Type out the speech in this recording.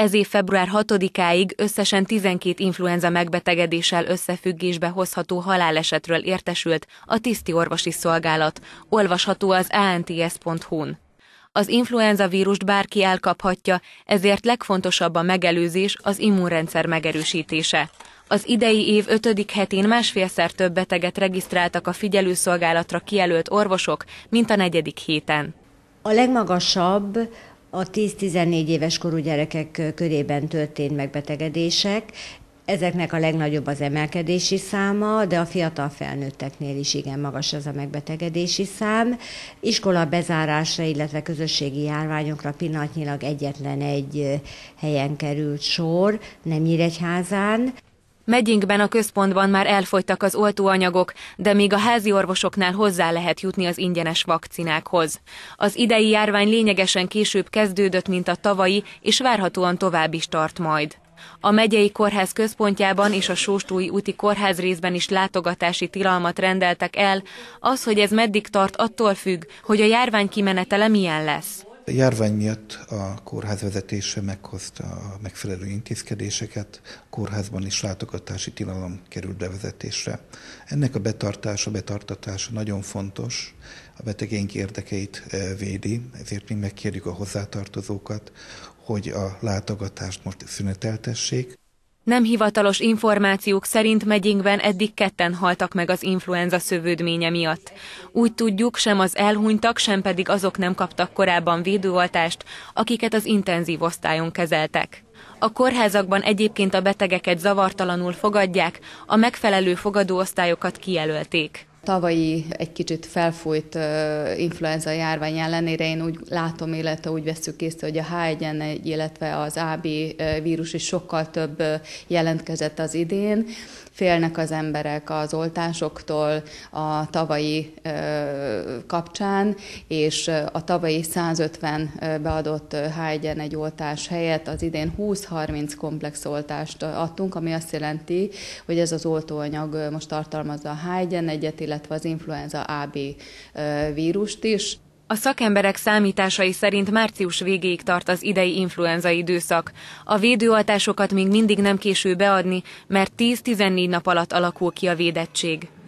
ez év február 6-áig összesen 12 influenza megbetegedéssel összefüggésbe hozható halálesetről értesült a tiszti orvosi szolgálat, olvasható az ANTS.hu-n. Az influenza vírust bárki elkaphatja, ezért legfontosabb a megelőzés, az immunrendszer megerősítése. Az idei év 5. hetén másfélszer több beteget regisztráltak a figyelőszolgálatra kijelölt orvosok, mint a negyedik héten. A legmagasabb a 10-14 éves korú gyerekek körében történt megbetegedések, Ezeknek a legnagyobb az emelkedési száma, de a fiatal felnőtteknél is igen magas az a megbetegedési szám. Iskola bezárásra, illetve közösségi járványokra pillanatnyilag egyetlen egy helyen került sor, nem Nyíregyházán. Megyinkben a központban már elfogytak az oltóanyagok, de még a házi orvosoknál hozzá lehet jutni az ingyenes vakcinákhoz. Az idei járvány lényegesen később kezdődött, mint a tavalyi, és várhatóan tovább is tart majd. A megyei kórház központjában és a Sóstói úti kórház részben is látogatási tilalmat rendeltek el, az, hogy ez meddig tart, attól függ, hogy a járvány kimenetele milyen lesz. A járvány miatt a kórház vezetése meghozta a megfelelő intézkedéseket, a kórházban is látogatási tilalom került bevezetésre. Ennek a betartása, betartatása nagyon fontos, a betegeink érdekeit eh, védi, ezért mi megkérjük a hozzátartozókat, hogy a látogatást most szüneteltessék, nem hivatalos információk szerint megyénkben eddig ketten haltak meg az influenza szövődménye miatt. Úgy tudjuk, sem az elhunytak, sem pedig azok nem kaptak korábban védőoltást, akiket az intenzív osztályon kezeltek. A kórházakban egyébként a betegeket zavartalanul fogadják, a megfelelő fogadóosztályokat kijelölték. Tavalyi egy kicsit felfújt influenza járvány ellenére én úgy látom, illetve úgy veszük észre, hogy a h 1 n illetve az AB vírus is sokkal több jelentkezett az idén. Félnek az emberek az oltásoktól a tavalyi kapcsán, és a tavalyi 150 beadott h 1 n oltás helyett az idén 20-30 komplex oltást adtunk, ami azt jelenti, hogy ez az oltóanyag most tartalmazza a H1N1-et, illetve az influenza AB vírust is. A szakemberek számításai szerint március végéig tart az idei influenza időszak. A védőoltásokat még mindig nem késő beadni, mert 10-14 nap alatt alakul ki a védettség.